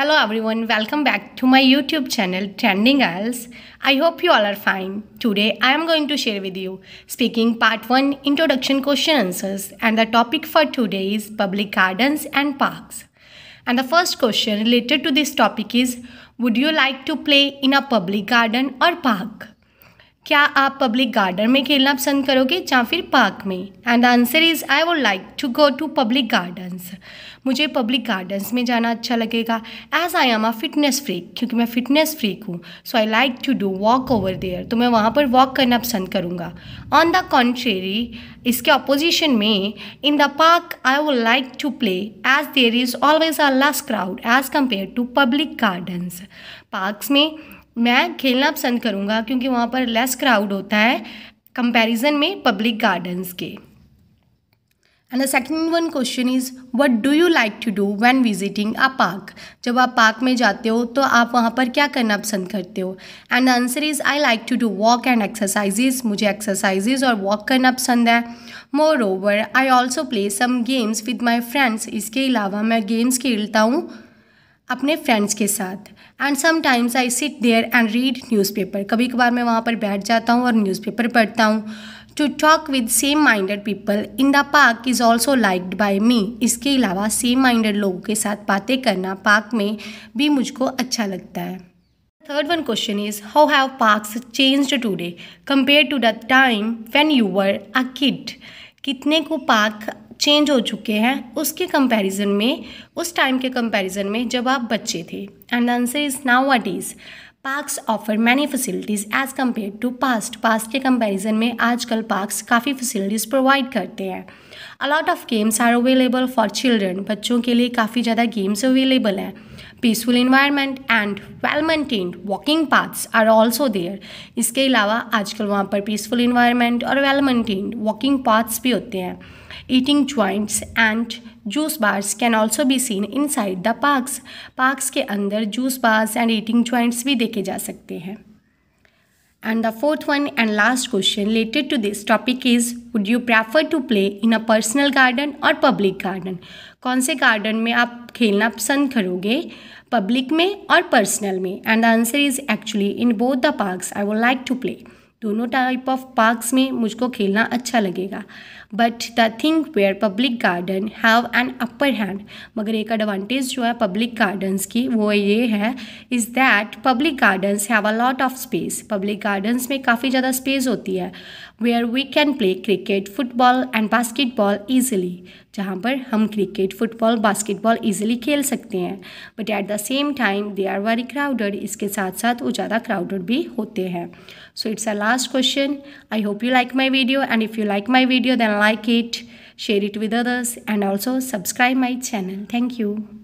Hello everyone, welcome back to my YouTube channel Trending Isles. I hope you all are fine. Today I am going to share with you speaking part 1 introduction question answers and the topic for today is public gardens and parks. And the first question related to this topic is would you like to play in a public garden or park? क्या आप public garden में खेलना पसंद करोगे या फिर park में and the answer is I would like to go to public gardens मुझे पब्लिक गार्डन्स में जाना अच्छा लगेगा as I am a fitness freak क्योंकि मैं फिटनेस फ्रीक हूँ so I like to do walk over there तो मैं वहाँ पर वॉक करना पसंद करूँगा ऑन द कॉन्ट्रेरी इसके अपोजिशन में in the park I would like to play as there is always are less crowd as compare to public gardens parks में मैं खेलना पसंद करूँगा क्योंकि वहाँ पर लेस क्राउड होता है कंपैरिजन में पब्लिक गार्डन्स के and the second one question is what do you like to do when visiting a park जब आप पार्क में जाते हो तो आप वहाँ पर क्या करना पसंद करते हो and answer is I like to do walk and exercises मुझे एक्सरसाइजेज और वॉक करना पसंद है moreover I also play some games with my friends इसके अलावा मैं गेम्स खेलता हूँ अपने फ्रेंड्स के साथ and sometimes I sit there and read newspaper कभी कभार मैं वहाँ पर बैठ जाता हूँ और न्यूज़पेपर पढ़ता हूँ to talk with same minded people in the park is also liked by me इसके अलावा सेम माइंडेड लोगों के साथ बातें करना पार्क में भी मुझको अच्छा लगता है third one question is how have parks changed today compare to the time when you were a kid कितने को पार्क चेंज हो चुके हैं उसके कंपैरिजन में उस टाइम के कंपैरिजन में जब आप बच्चे थे and answer is now what is parks offer many facilities as compare to past past के कंपैरिजन में आजकल पार्क्स काफ़ी फैसिलिटीज़ प्रोवाइड करते हैं a lot of games are available for children बच्चों के लिए काफ़ी ज़्यादा गेम्स अवेलेबल हैं peaceful environment and well maintained walking paths are also there इसके अलावा आजकल वहाँ पर पीसफुल इन्वायरमेंट और वेल मेंटेन्ड वॉकिंग पाथ्स भी होते हैं eating joints and juice bars can also be seen inside the parks parks के अंदर juice bars and eating joints भी देखे जा सकते हैं and the fourth one and last question related to this topic is would you prefer to play in a personal garden और public garden कौन से गार्डन में आप खेलना पसंद करोगे पब्लिक में और पर्सनल में and the answer is actually in both the parks I would like to play दोनों टाइप ऑफ पार्क्स में मुझको खेलना अच्छा लगेगा but the thing where public garden have an upper hand मगर एक एडवांटेज जो है पब्लिक गार्डन्स की वो ये है is that public gardens have a lot of space public gardens में काफ़ी ज़्यादा स्पेस होती है where we can play cricket football and basketball easily जहाँ पर हम क्रिकेट फुटबॉल बास्केटबॉल ईजिली खेल सकते हैं but at the same time they are very crowded इसके साथ साथ वो ज़्यादा क्राउडेड भी होते हैं so it's a last question. I hope you like my video and if you like my video then like it, share it with others and also subscribe my channel. Thank you.